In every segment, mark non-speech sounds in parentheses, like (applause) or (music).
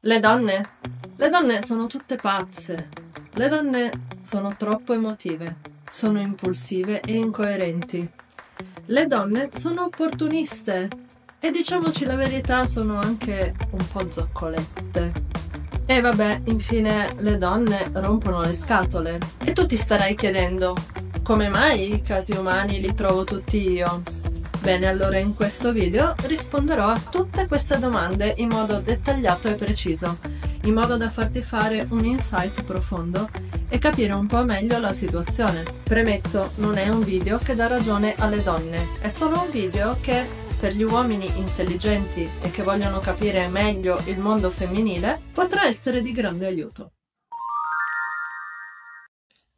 Le donne? Le donne sono tutte pazze. Le donne sono troppo emotive, sono impulsive e incoerenti. Le donne sono opportuniste e diciamoci la verità sono anche un po' zoccolette. E vabbè, infine le donne rompono le scatole. E tu ti starai chiedendo, come mai i casi umani li trovo tutti io? Bene, allora in questo video risponderò a tutte queste domande in modo dettagliato e preciso, in modo da farti fare un insight profondo e capire un po' meglio la situazione. Premetto, non è un video che dà ragione alle donne, è solo un video che per gli uomini intelligenti e che vogliono capire meglio il mondo femminile potrà essere di grande aiuto.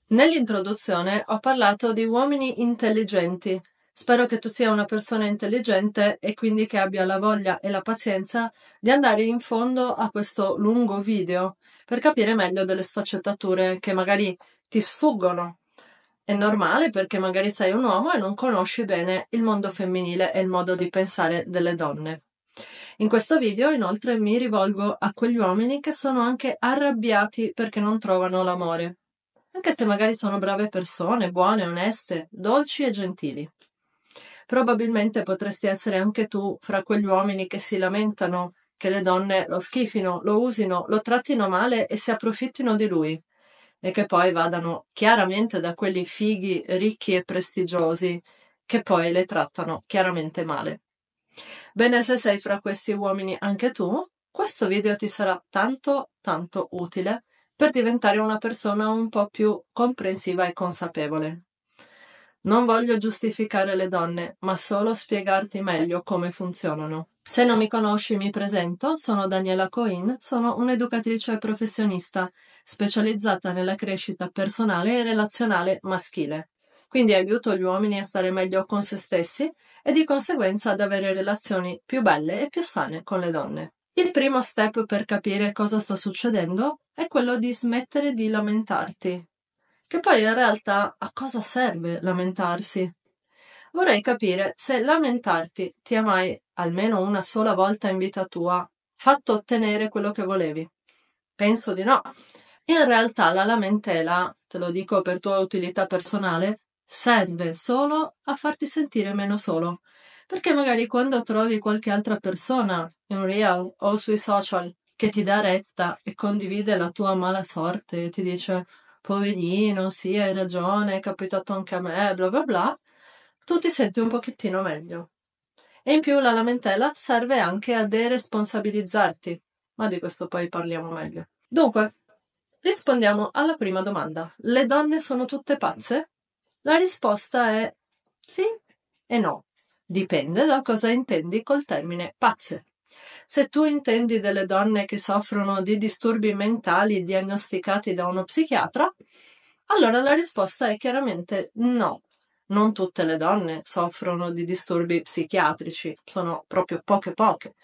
Nell'introduzione ho parlato di uomini intelligenti Spero che tu sia una persona intelligente e quindi che abbia la voglia e la pazienza di andare in fondo a questo lungo video per capire meglio delle sfaccettature che magari ti sfuggono. È normale perché magari sei un uomo e non conosci bene il mondo femminile e il modo di pensare delle donne. In questo video inoltre mi rivolgo a quegli uomini che sono anche arrabbiati perché non trovano l'amore, anche se magari sono brave persone, buone, oneste, dolci e gentili probabilmente potresti essere anche tu fra quegli uomini che si lamentano che le donne lo schifino, lo usino, lo trattino male e si approfittino di lui e che poi vadano chiaramente da quelli fighi, ricchi e prestigiosi che poi le trattano chiaramente male. Bene, se sei fra questi uomini anche tu, questo video ti sarà tanto, tanto utile per diventare una persona un po' più comprensiva e consapevole. Non voglio giustificare le donne, ma solo spiegarti meglio come funzionano. Se non mi conosci mi presento, sono Daniela Cohen, sono un'educatrice professionista specializzata nella crescita personale e relazionale maschile. Quindi aiuto gli uomini a stare meglio con se stessi e di conseguenza ad avere relazioni più belle e più sane con le donne. Il primo step per capire cosa sta succedendo è quello di smettere di lamentarti, che poi in realtà a cosa serve lamentarsi? Vorrei capire se lamentarti ti ha mai, almeno una sola volta in vita tua, fatto ottenere quello che volevi. Penso di no. In realtà la lamentela, te lo dico per tua utilità personale, serve solo a farti sentire meno solo. Perché magari quando trovi qualche altra persona, in real o sui social, che ti dà retta e condivide la tua mala sorte e ti dice poverino, sì, hai ragione, è capitato anche a me, bla bla bla, tu ti senti un pochettino meglio. E in più la lamentela serve anche a deresponsabilizzarti, ma di questo poi parliamo meglio. Dunque, rispondiamo alla prima domanda. Le donne sono tutte pazze? La risposta è sì e no. Dipende da cosa intendi col termine pazze. Se tu intendi delle donne che soffrono di disturbi mentali diagnosticati da uno psichiatra, allora la risposta è chiaramente no. Non tutte le donne soffrono di disturbi psichiatrici, sono proprio poche poche.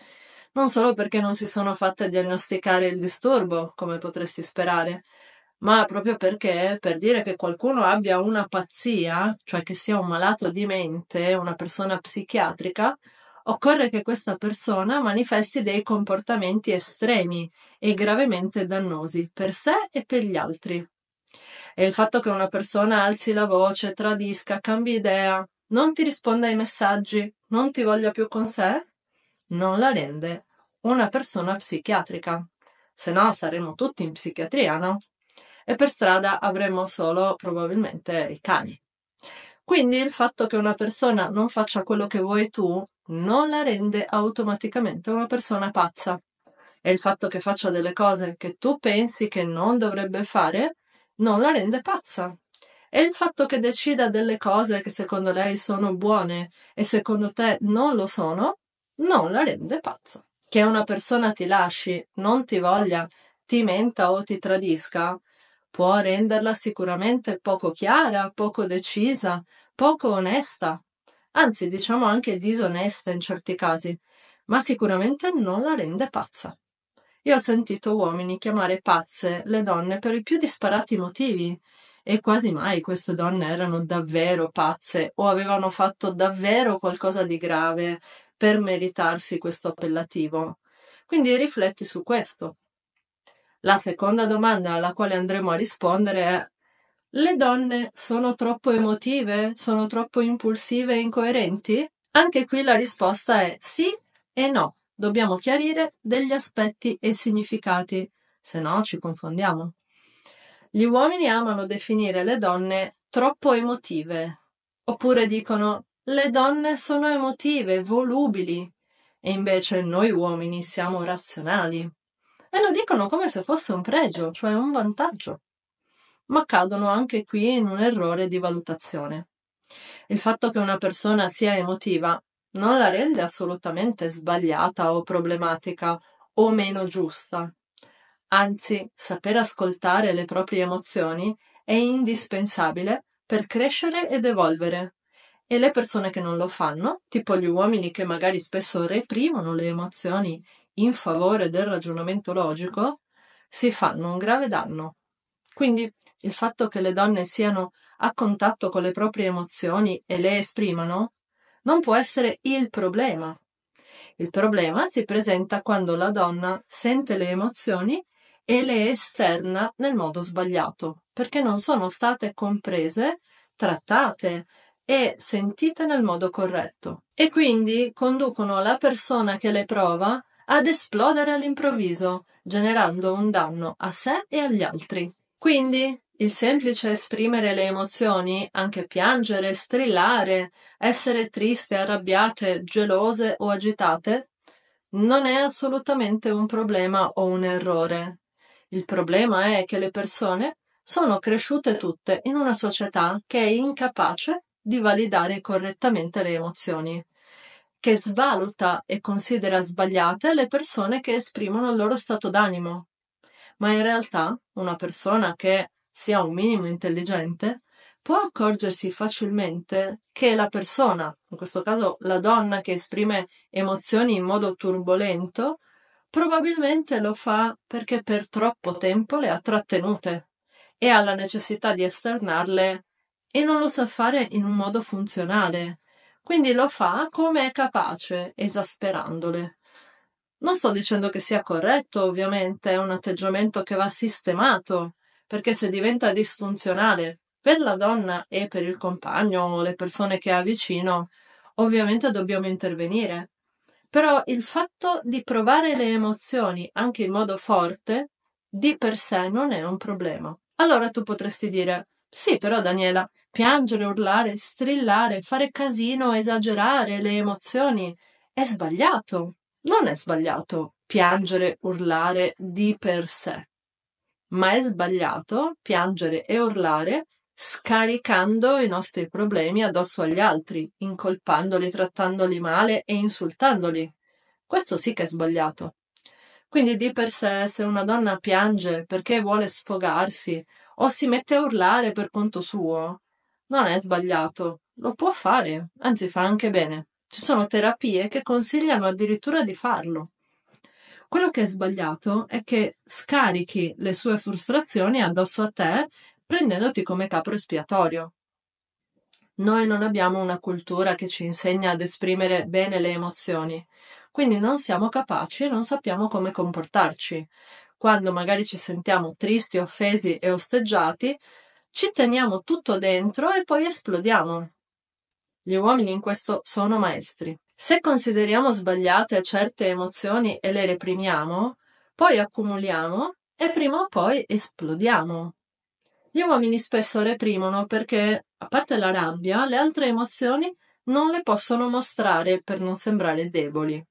Non solo perché non si sono fatte diagnosticare il disturbo, come potresti sperare, ma proprio perché per dire che qualcuno abbia una pazzia, cioè che sia un malato di mente, una persona psichiatrica, occorre che questa persona manifesti dei comportamenti estremi e gravemente dannosi per sé e per gli altri. E il fatto che una persona alzi la voce, tradisca, cambi idea, non ti risponda ai messaggi, non ti voglia più con sé, non la rende una persona psichiatrica. Se no saremo tutti in psichiatria, no? E per strada avremo solo probabilmente i cani. Quindi il fatto che una persona non faccia quello che vuoi tu non la rende automaticamente una persona pazza. E il fatto che faccia delle cose che tu pensi che non dovrebbe fare non la rende pazza. E il fatto che decida delle cose che secondo lei sono buone e secondo te non lo sono, non la rende pazza. Che una persona ti lasci, non ti voglia, ti menta o ti tradisca, può renderla sicuramente poco chiara, poco decisa, poco onesta, anzi diciamo anche disonesta in certi casi, ma sicuramente non la rende pazza. Io ho sentito uomini chiamare pazze le donne per i più disparati motivi, e quasi mai queste donne erano davvero pazze o avevano fatto davvero qualcosa di grave per meritarsi questo appellativo. Quindi rifletti su questo. La seconda domanda alla quale andremo a rispondere è le donne sono troppo emotive? Sono troppo impulsive e incoerenti? Anche qui la risposta è sì e no. Dobbiamo chiarire degli aspetti e significati, se no ci confondiamo. Gli uomini amano definire le donne troppo emotive, oppure dicono le donne sono emotive, volubili, e invece noi uomini siamo razionali. E lo dicono come se fosse un pregio, cioè un vantaggio ma cadono anche qui in un errore di valutazione. Il fatto che una persona sia emotiva non la rende assolutamente sbagliata o problematica o meno giusta. Anzi, saper ascoltare le proprie emozioni è indispensabile per crescere ed evolvere. E le persone che non lo fanno, tipo gli uomini che magari spesso reprimono le emozioni in favore del ragionamento logico, si fanno un grave danno. Quindi il fatto che le donne siano a contatto con le proprie emozioni e le esprimano non può essere il problema. Il problema si presenta quando la donna sente le emozioni e le esterna nel modo sbagliato, perché non sono state comprese, trattate e sentite nel modo corretto. E quindi conducono la persona che le prova ad esplodere all'improvviso, generando un danno a sé e agli altri. Quindi il semplice esprimere le emozioni, anche piangere, strillare, essere triste, arrabbiate, gelose o agitate, non è assolutamente un problema o un errore. Il problema è che le persone sono cresciute tutte in una società che è incapace di validare correttamente le emozioni, che svaluta e considera sbagliate le persone che esprimono il loro stato d'animo, ma in realtà una persona che sia un minimo intelligente può accorgersi facilmente che la persona, in questo caso la donna che esprime emozioni in modo turbolento, probabilmente lo fa perché per troppo tempo le ha trattenute e ha la necessità di esternarle e non lo sa fare in un modo funzionale. Quindi lo fa come è capace, esasperandole. Non sto dicendo che sia corretto, ovviamente, è un atteggiamento che va sistemato, perché se diventa disfunzionale per la donna e per il compagno o le persone che ha vicino, ovviamente dobbiamo intervenire. Però il fatto di provare le emozioni anche in modo forte di per sé non è un problema. Allora tu potresti dire: Sì, però Daniela, piangere, urlare, strillare, fare casino, esagerare le emozioni è sbagliato. Non è sbagliato piangere, urlare di per sé, ma è sbagliato piangere e urlare scaricando i nostri problemi addosso agli altri, incolpandoli, trattandoli male e insultandoli. Questo sì che è sbagliato. Quindi di per sé, se una donna piange perché vuole sfogarsi o si mette a urlare per conto suo, non è sbagliato, lo può fare, anzi fa anche bene. Ci sono terapie che consigliano addirittura di farlo. Quello che è sbagliato è che scarichi le sue frustrazioni addosso a te prendendoti come capro espiatorio. Noi non abbiamo una cultura che ci insegna ad esprimere bene le emozioni, quindi non siamo capaci e non sappiamo come comportarci. Quando magari ci sentiamo tristi, offesi e osteggiati, ci teniamo tutto dentro e poi esplodiamo. Gli uomini in questo sono maestri. Se consideriamo sbagliate certe emozioni e le reprimiamo, poi accumuliamo e prima o poi esplodiamo. Gli uomini spesso reprimono perché, a parte la rabbia, le altre emozioni non le possono mostrare per non sembrare deboli.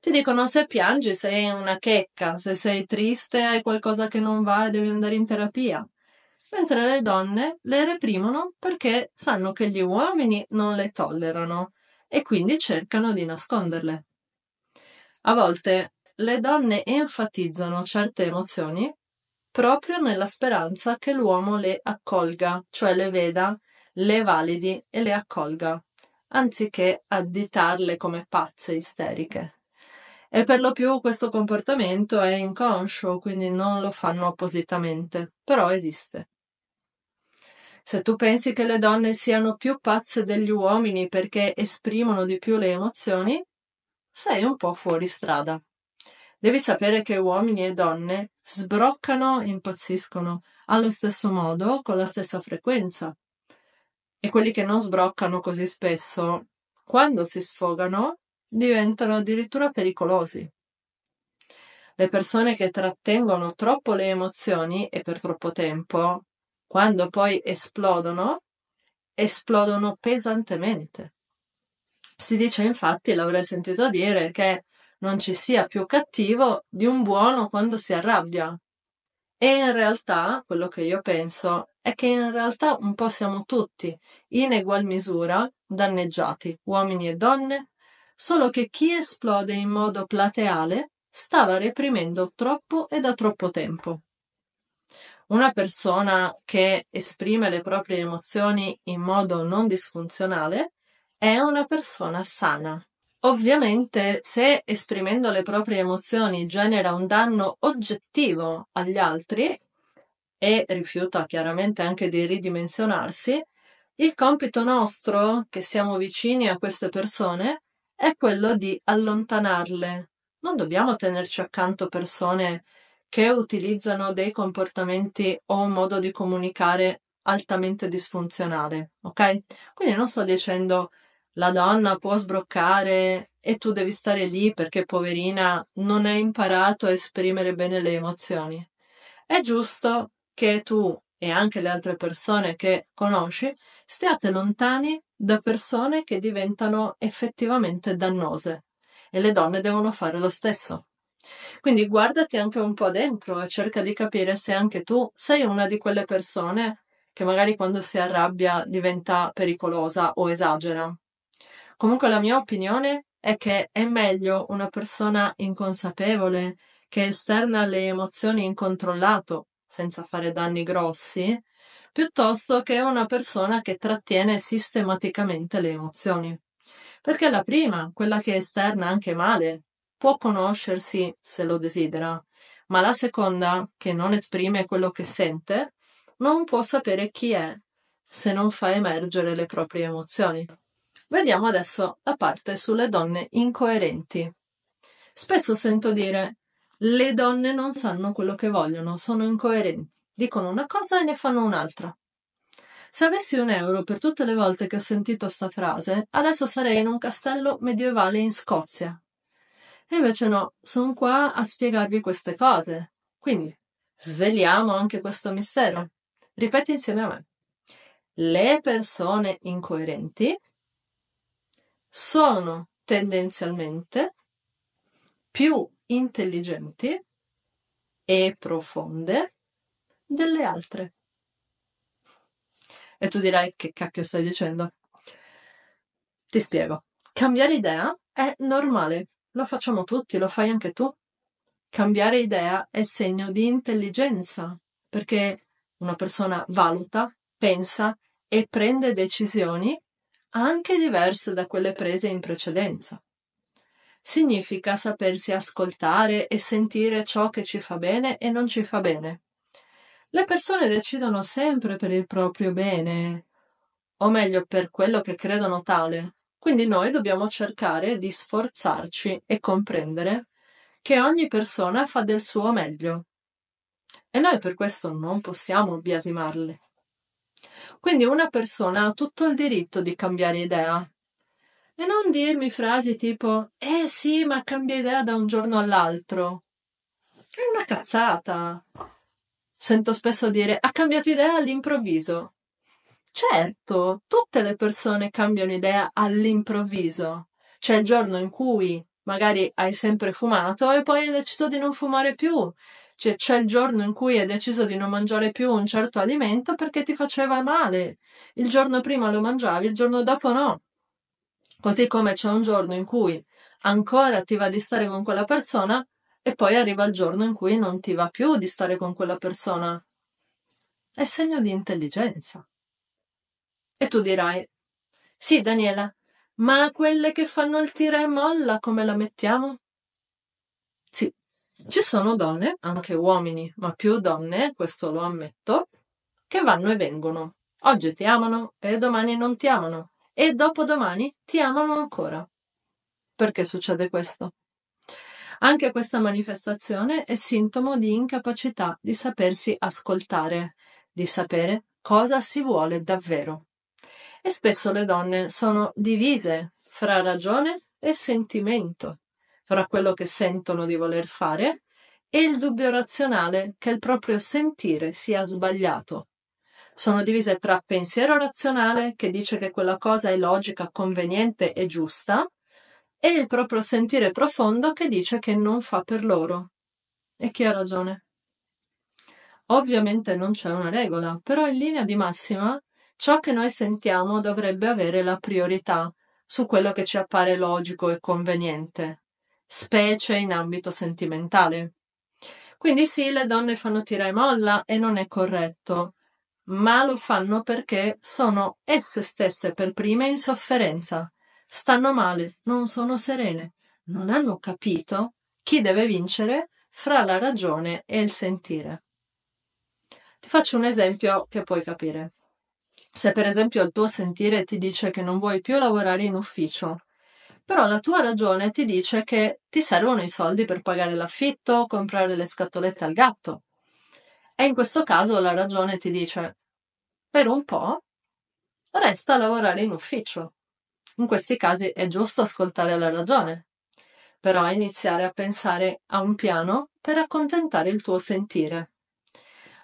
Ti dicono se piangi sei una checca, se sei triste hai qualcosa che non va e devi andare in terapia mentre le donne le reprimono perché sanno che gli uomini non le tollerano e quindi cercano di nasconderle. A volte le donne enfatizzano certe emozioni proprio nella speranza che l'uomo le accolga, cioè le veda, le validi e le accolga, anziché additarle come pazze isteriche. E per lo più questo comportamento è inconscio, quindi non lo fanno appositamente, però esiste. Se tu pensi che le donne siano più pazze degli uomini perché esprimono di più le emozioni, sei un po' fuori strada. Devi sapere che uomini e donne sbroccano, e impazziscono allo stesso modo, con la stessa frequenza. E quelli che non sbroccano così spesso, quando si sfogano, diventano addirittura pericolosi. Le persone che trattengono troppo le emozioni e per troppo tempo quando poi esplodono, esplodono pesantemente. Si dice infatti, l'avrei sentito dire, che non ci sia più cattivo di un buono quando si arrabbia. E in realtà, quello che io penso è che in realtà un po' siamo tutti, in egual misura, danneggiati, uomini e donne, solo che chi esplode in modo plateale stava reprimendo troppo e da troppo tempo. Una persona che esprime le proprie emozioni in modo non disfunzionale è una persona sana. Ovviamente, se esprimendo le proprie emozioni genera un danno oggettivo agli altri e rifiuta chiaramente anche di ridimensionarsi, il compito nostro, che siamo vicini a queste persone, è quello di allontanarle. Non dobbiamo tenerci accanto persone che utilizzano dei comportamenti o un modo di comunicare altamente disfunzionale, ok? Quindi non sto dicendo la donna può sbroccare e tu devi stare lì perché poverina non hai imparato a esprimere bene le emozioni. È giusto che tu e anche le altre persone che conosci stiate lontani da persone che diventano effettivamente dannose e le donne devono fare lo stesso. Quindi guardati anche un po' dentro e cerca di capire se anche tu sei una di quelle persone che magari quando si arrabbia diventa pericolosa o esagera. Comunque la mia opinione è che è meglio una persona inconsapevole che esterna le emozioni incontrollato, senza fare danni grossi, piuttosto che una persona che trattiene sistematicamente le emozioni. Perché la prima, quella che esterna anche male, può conoscersi se lo desidera, ma la seconda, che non esprime quello che sente, non può sapere chi è se non fa emergere le proprie emozioni. Vediamo adesso la parte sulle donne incoerenti. Spesso sento dire le donne non sanno quello che vogliono, sono incoerenti, dicono una cosa e ne fanno un'altra. Se avessi un euro per tutte le volte che ho sentito sta frase, adesso sarei in un castello medievale in Scozia. E invece no, sono qua a spiegarvi queste cose. Quindi sveliamo anche questo mistero. Ripeti insieme a me. Le persone incoerenti sono tendenzialmente più intelligenti e profonde delle altre. E tu dirai che cacchio stai dicendo? Ti spiego. Cambiare idea è normale. Lo facciamo tutti, lo fai anche tu. Cambiare idea è segno di intelligenza, perché una persona valuta, pensa e prende decisioni anche diverse da quelle prese in precedenza. Significa sapersi ascoltare e sentire ciò che ci fa bene e non ci fa bene. Le persone decidono sempre per il proprio bene, o meglio per quello che credono tale, quindi noi dobbiamo cercare di sforzarci e comprendere che ogni persona fa del suo meglio e noi per questo non possiamo biasimarle. Quindi una persona ha tutto il diritto di cambiare idea e non dirmi frasi tipo eh sì, ma cambia idea da un giorno all'altro. È una cazzata. Sento spesso dire ha cambiato idea all'improvviso. Certo, tutte le persone cambiano idea all'improvviso. C'è il giorno in cui magari hai sempre fumato e poi hai deciso di non fumare più. Cioè, c'è il giorno in cui hai deciso di non mangiare più un certo alimento perché ti faceva male. Il giorno prima lo mangiavi, il giorno dopo no. Così come c'è un giorno in cui ancora ti va di stare con quella persona e poi arriva il giorno in cui non ti va più di stare con quella persona. È segno di intelligenza. E tu dirai, sì Daniela, ma quelle che fanno il tira e molla come la mettiamo? Sì, ci sono donne, anche uomini, ma più donne, questo lo ammetto, che vanno e vengono. Oggi ti amano e domani non ti amano e dopodomani ti amano ancora. Perché succede questo? Anche questa manifestazione è sintomo di incapacità di sapersi ascoltare, di sapere cosa si vuole davvero e spesso le donne sono divise fra ragione e sentimento, fra quello che sentono di voler fare e il dubbio razionale che il proprio sentire sia sbagliato. Sono divise tra pensiero razionale, che dice che quella cosa è logica, conveniente e giusta, e il proprio sentire profondo che dice che non fa per loro. E chi ha ragione? Ovviamente non c'è una regola, però in linea di massima ciò che noi sentiamo dovrebbe avere la priorità su quello che ci appare logico e conveniente, specie in ambito sentimentale. Quindi sì, le donne fanno tira e molla e non è corretto, ma lo fanno perché sono esse stesse per prime in sofferenza, stanno male, non sono serene, non hanno capito chi deve vincere fra la ragione e il sentire. Ti faccio un esempio che puoi capire. Se per esempio il tuo sentire ti dice che non vuoi più lavorare in ufficio, però la tua ragione ti dice che ti servono i soldi per pagare l'affitto o comprare le scatolette al gatto. E in questo caso la ragione ti dice, per un po' resta a lavorare in ufficio. In questi casi è giusto ascoltare la ragione, però iniziare a pensare a un piano per accontentare il tuo sentire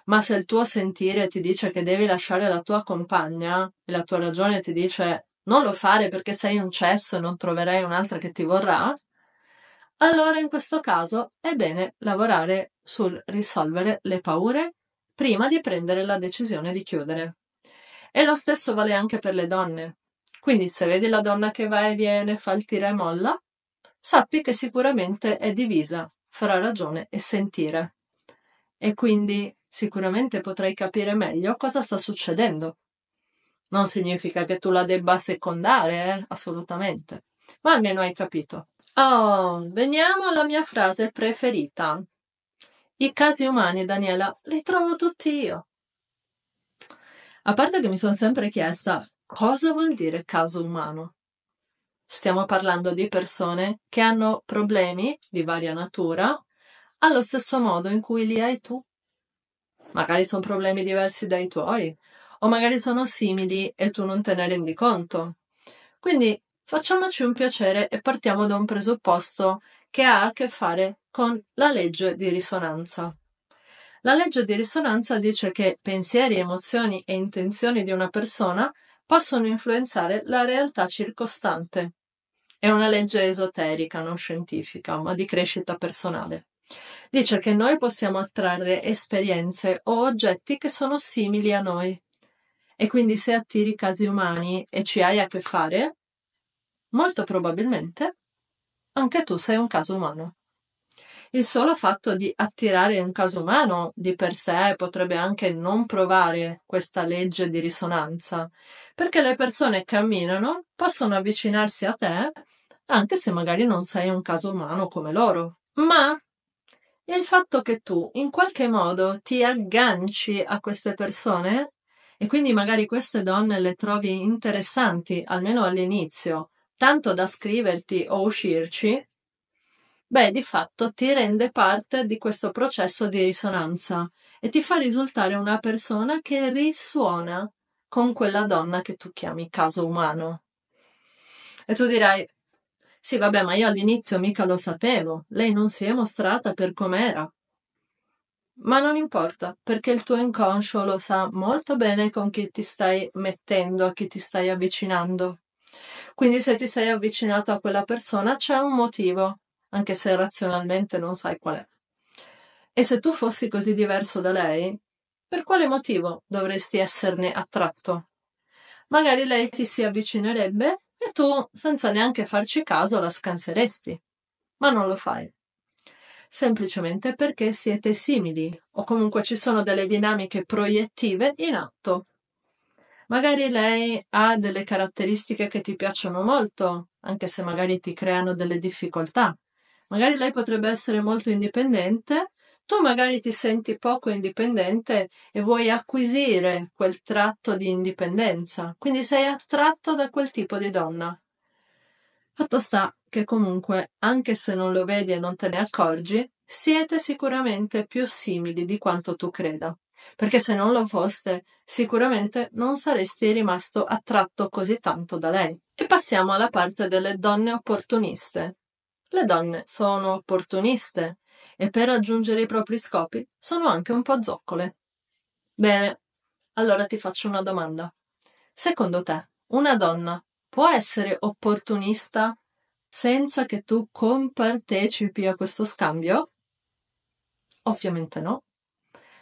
ma se il tuo sentire ti dice che devi lasciare la tua compagna e la tua ragione ti dice non lo fare perché sei un cesso e non troverai un'altra che ti vorrà, allora in questo caso è bene lavorare sul risolvere le paure prima di prendere la decisione di chiudere. E lo stesso vale anche per le donne. Quindi se vedi la donna che va e viene, fa il tira e molla, sappi che sicuramente è divisa fra ragione e sentire. E quindi sicuramente potrai capire meglio cosa sta succedendo. Non significa che tu la debba secondare, eh? assolutamente, ma almeno hai capito. Oh, veniamo alla mia frase preferita. I casi umani, Daniela, li trovo tutti io. A parte che mi sono sempre chiesta cosa vuol dire caso umano. Stiamo parlando di persone che hanno problemi di varia natura allo stesso modo in cui li hai tu. Magari sono problemi diversi dai tuoi o magari sono simili e tu non te ne rendi conto. Quindi facciamoci un piacere e partiamo da un presupposto che ha a che fare con la legge di risonanza. La legge di risonanza dice che pensieri, emozioni e intenzioni di una persona possono influenzare la realtà circostante. È una legge esoterica, non scientifica, ma di crescita personale. Dice che noi possiamo attrarre esperienze o oggetti che sono simili a noi. E quindi se attiri casi umani e ci hai a che fare, molto probabilmente anche tu sei un caso umano. Il solo fatto di attirare un caso umano di per sé potrebbe anche non provare questa legge di risonanza, perché le persone camminano, possono avvicinarsi a te, anche se magari non sei un caso umano come loro. Ma e il fatto che tu in qualche modo ti agganci a queste persone e quindi magari queste donne le trovi interessanti, almeno all'inizio, tanto da scriverti o uscirci, beh, di fatto ti rende parte di questo processo di risonanza e ti fa risultare una persona che risuona con quella donna che tu chiami caso umano. E tu dirai, sì, vabbè, ma io all'inizio mica lo sapevo. Lei non si è mostrata per com'era. Ma non importa, perché il tuo inconscio lo sa molto bene con chi ti stai mettendo, a chi ti stai avvicinando. Quindi se ti sei avvicinato a quella persona c'è un motivo, anche se razionalmente non sai qual è. E se tu fossi così diverso da lei, per quale motivo dovresti esserne attratto? Magari lei ti si avvicinerebbe e tu, senza neanche farci caso, la scanseresti. Ma non lo fai. Semplicemente perché siete simili o comunque ci sono delle dinamiche proiettive in atto. Magari lei ha delle caratteristiche che ti piacciono molto, anche se magari ti creano delle difficoltà. Magari lei potrebbe essere molto indipendente tu magari ti senti poco indipendente e vuoi acquisire quel tratto di indipendenza, quindi sei attratto da quel tipo di donna. Fatto sta che comunque, anche se non lo vedi e non te ne accorgi, siete sicuramente più simili di quanto tu creda, perché se non lo foste, sicuramente non saresti rimasto attratto così tanto da lei. E passiamo alla parte delle donne opportuniste. Le donne sono opportuniste, e per raggiungere i propri scopi sono anche un po' zoccole. Bene, allora ti faccio una domanda. Secondo te, una donna può essere opportunista senza che tu compartecipi a questo scambio? Ovviamente no.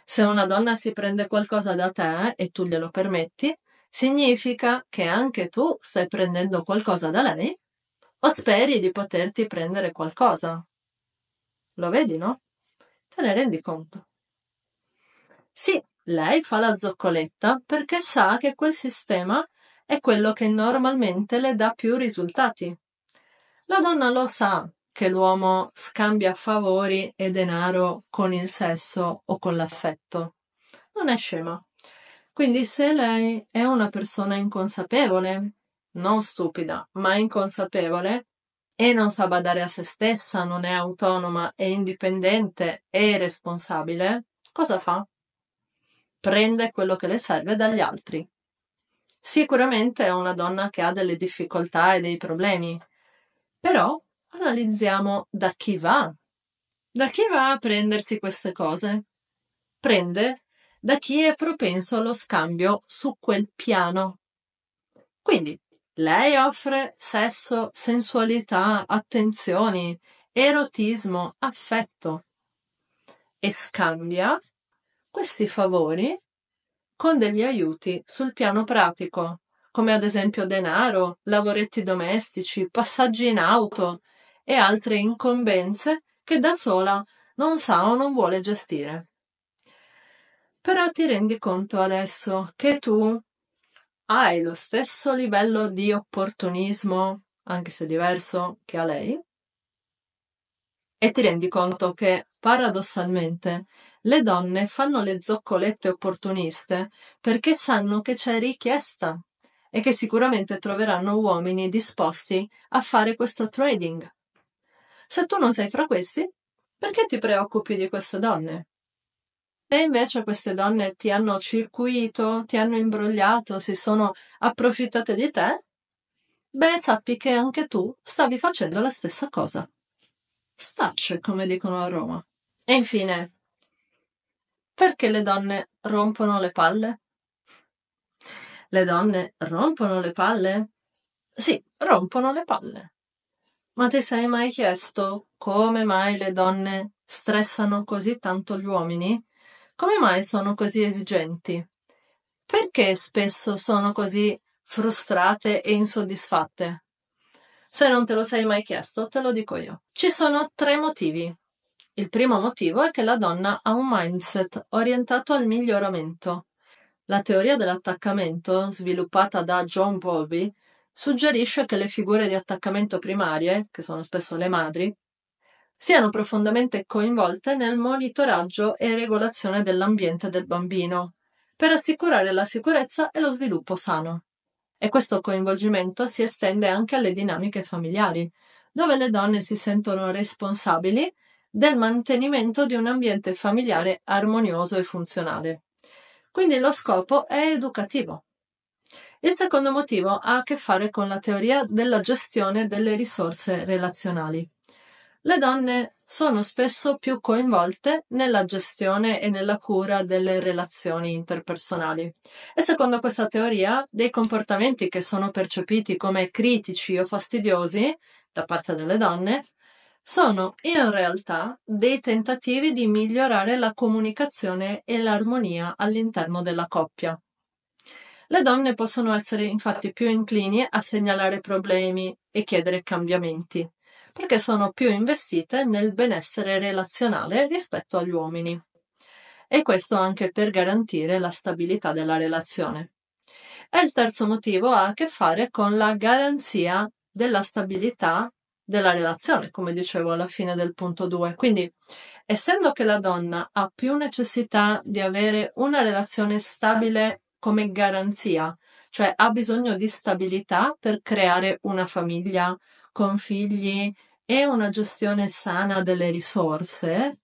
Se una donna si prende qualcosa da te e tu glielo permetti, significa che anche tu stai prendendo qualcosa da lei o speri di poterti prendere qualcosa. Lo vedi, no? Te ne rendi conto? Sì, lei fa la zoccoletta perché sa che quel sistema è quello che normalmente le dà più risultati. La donna lo sa che l'uomo scambia favori e denaro con il sesso o con l'affetto. Non è scema. Quindi se lei è una persona inconsapevole, non stupida, ma inconsapevole, e non sa badare a se stessa, non è autonoma, è indipendente e responsabile, cosa fa? Prende quello che le serve dagli altri. Sicuramente è una donna che ha delle difficoltà e dei problemi, però analizziamo da chi va. Da chi va a prendersi queste cose? Prende da chi è propenso allo scambio su quel piano. Quindi lei offre sesso, sensualità, attenzioni, erotismo, affetto e scambia questi favori con degli aiuti sul piano pratico, come ad esempio denaro, lavoretti domestici, passaggi in auto e altre incombenze che da sola non sa o non vuole gestire. Però ti rendi conto adesso che tu hai lo stesso livello di opportunismo, anche se diverso, che ha lei, e ti rendi conto che paradossalmente le donne fanno le zoccolette opportuniste perché sanno che c'è richiesta e che sicuramente troveranno uomini disposti a fare questo trading. Se tu non sei fra questi, perché ti preoccupi di queste donne? Se invece queste donne ti hanno circuito, ti hanno imbrogliato, si sono approfittate di te, beh, sappi che anche tu stavi facendo la stessa cosa. Stacce, come dicono a Roma. E infine, perché le donne rompono le palle? Le donne rompono le palle? Sì, rompono le palle. Ma ti sei mai chiesto come mai le donne stressano così tanto gli uomini? Come mai sono così esigenti? Perché spesso sono così frustrate e insoddisfatte? Se non te lo sei mai chiesto, te lo dico io. Ci sono tre motivi. Il primo motivo è che la donna ha un mindset orientato al miglioramento. La teoria dell'attaccamento, sviluppata da John Bowlby, suggerisce che le figure di attaccamento primarie, che sono spesso le madri, siano profondamente coinvolte nel monitoraggio e regolazione dell'ambiente del bambino, per assicurare la sicurezza e lo sviluppo sano. E questo coinvolgimento si estende anche alle dinamiche familiari, dove le donne si sentono responsabili del mantenimento di un ambiente familiare armonioso e funzionale. Quindi lo scopo è educativo. Il secondo motivo ha a che fare con la teoria della gestione delle risorse relazionali le donne sono spesso più coinvolte nella gestione e nella cura delle relazioni interpersonali. E secondo questa teoria, dei comportamenti che sono percepiti come critici o fastidiosi da parte delle donne sono in realtà dei tentativi di migliorare la comunicazione e l'armonia all'interno della coppia. Le donne possono essere infatti più inclini a segnalare problemi e chiedere cambiamenti perché sono più investite nel benessere relazionale rispetto agli uomini. E questo anche per garantire la stabilità della relazione. E il terzo motivo ha a che fare con la garanzia della stabilità della relazione, come dicevo alla fine del punto 2. Quindi, essendo che la donna ha più necessità di avere una relazione stabile come garanzia, cioè ha bisogno di stabilità per creare una famiglia, con figli e una gestione sana delle risorse.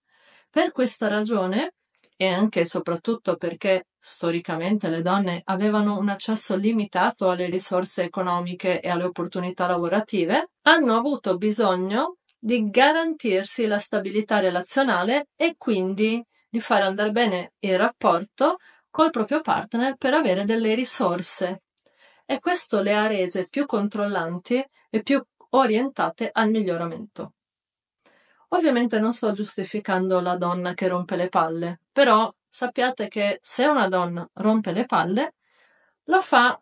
Per questa ragione, e anche e soprattutto perché storicamente le donne avevano un accesso limitato alle risorse economiche e alle opportunità lavorative, hanno avuto bisogno di garantirsi la stabilità relazionale e quindi di far andare bene il rapporto col proprio partner per avere delle risorse. E questo le ha rese più controllanti e più orientate al miglioramento. Ovviamente non sto giustificando la donna che rompe le palle, però sappiate che se una donna rompe le palle, lo fa,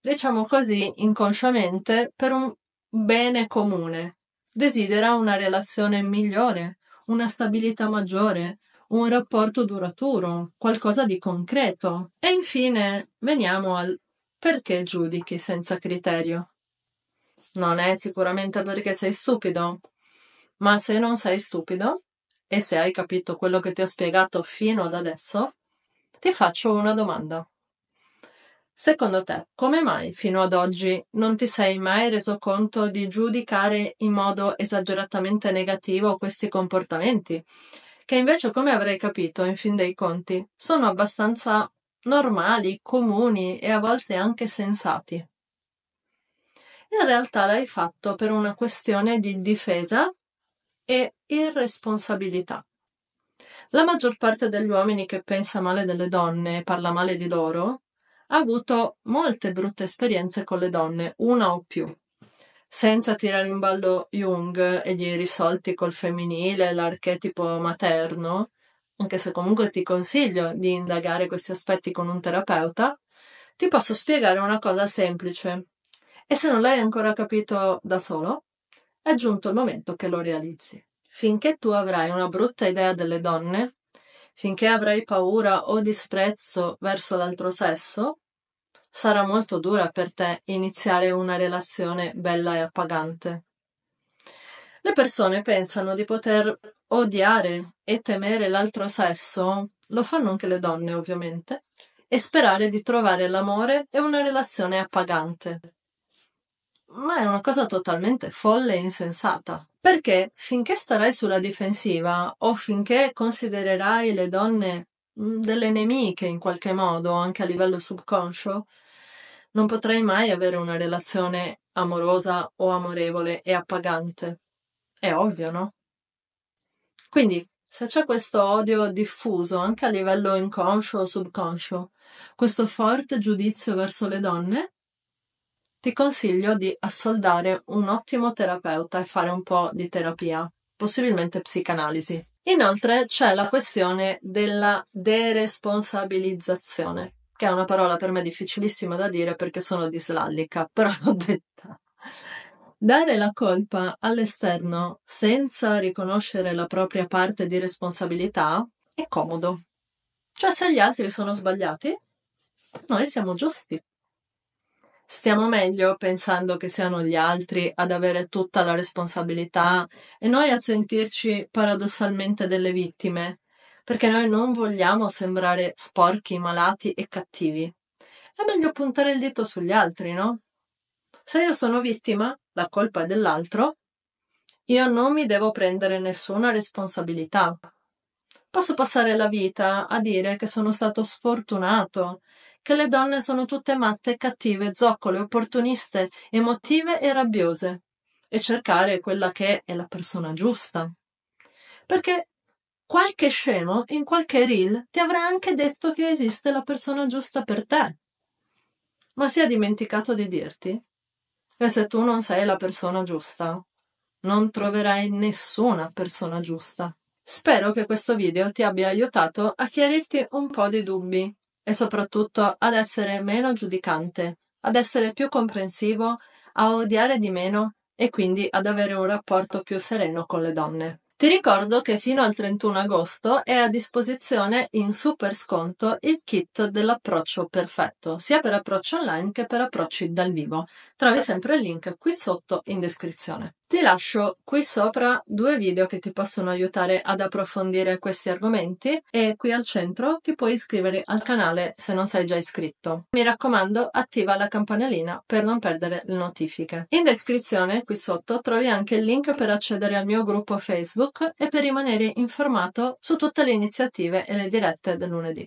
diciamo così, inconsciamente per un bene comune. Desidera una relazione migliore, una stabilità maggiore, un rapporto duraturo, qualcosa di concreto. E infine veniamo al perché giudichi senza criterio non è sicuramente perché sei stupido, ma se non sei stupido e se hai capito quello che ti ho spiegato fino ad adesso, ti faccio una domanda. Secondo te, come mai fino ad oggi non ti sei mai reso conto di giudicare in modo esageratamente negativo questi comportamenti, che invece, come avrei capito in fin dei conti, sono abbastanza normali, comuni e a volte anche sensati? In realtà l'hai fatto per una questione di difesa e irresponsabilità. La maggior parte degli uomini che pensa male delle donne e parla male di loro ha avuto molte brutte esperienze con le donne, una o più. Senza tirare in ballo Jung e gli risolti col femminile, l'archetipo materno, anche se comunque ti consiglio di indagare questi aspetti con un terapeuta, ti posso spiegare una cosa semplice. E se non l'hai ancora capito da solo, è giunto il momento che lo realizzi. Finché tu avrai una brutta idea delle donne, finché avrai paura o disprezzo verso l'altro sesso, sarà molto dura per te iniziare una relazione bella e appagante. Le persone pensano di poter odiare e temere l'altro sesso, lo fanno anche le donne ovviamente, e sperare di trovare l'amore e una relazione appagante ma è una cosa totalmente folle e insensata. Perché finché starai sulla difensiva o finché considererai le donne mm, delle nemiche in qualche modo, anche a livello subconscio, non potrai mai avere una relazione amorosa o amorevole e appagante. È ovvio, no? Quindi, se c'è questo odio diffuso anche a livello inconscio o subconscio, questo forte giudizio verso le donne, ti consiglio di assoldare un ottimo terapeuta e fare un po' di terapia, possibilmente psicanalisi. Inoltre c'è la questione della deresponsabilizzazione, che è una parola per me difficilissima da dire perché sono dislallica, (laughs) però l'ho detta. Dare la colpa all'esterno senza riconoscere la propria parte di responsabilità è comodo. Cioè se gli altri sono sbagliati, noi siamo giusti stiamo meglio pensando che siano gli altri ad avere tutta la responsabilità e noi a sentirci paradossalmente delle vittime, perché noi non vogliamo sembrare sporchi, malati e cattivi. È meglio puntare il dito sugli altri, no? Se io sono vittima, la colpa è dell'altro, io non mi devo prendere nessuna responsabilità. Posso passare la vita a dire che sono stato sfortunato, che le donne sono tutte matte, cattive, zoccole, opportuniste, emotive e rabbiose, e cercare quella che è la persona giusta. Perché qualche scemo in qualche reel ti avrà anche detto che esiste la persona giusta per te, ma si è dimenticato di dirti che se tu non sei la persona giusta, non troverai nessuna persona giusta. Spero che questo video ti abbia aiutato a chiarirti un po' di dubbi e soprattutto ad essere meno giudicante, ad essere più comprensivo, a odiare di meno e quindi ad avere un rapporto più sereno con le donne. Ti ricordo che fino al 31 agosto è a disposizione in super sconto il kit dell'approccio perfetto, sia per approcci online che per approcci dal vivo. Trovi sempre il link qui sotto in descrizione. Ti lascio qui sopra due video che ti possono aiutare ad approfondire questi argomenti e qui al centro ti puoi iscrivere al canale se non sei già iscritto. Mi raccomando, attiva la campanellina per non perdere le notifiche. In descrizione qui sotto trovi anche il link per accedere al mio gruppo Facebook e per rimanere informato su tutte le iniziative e le dirette del lunedì.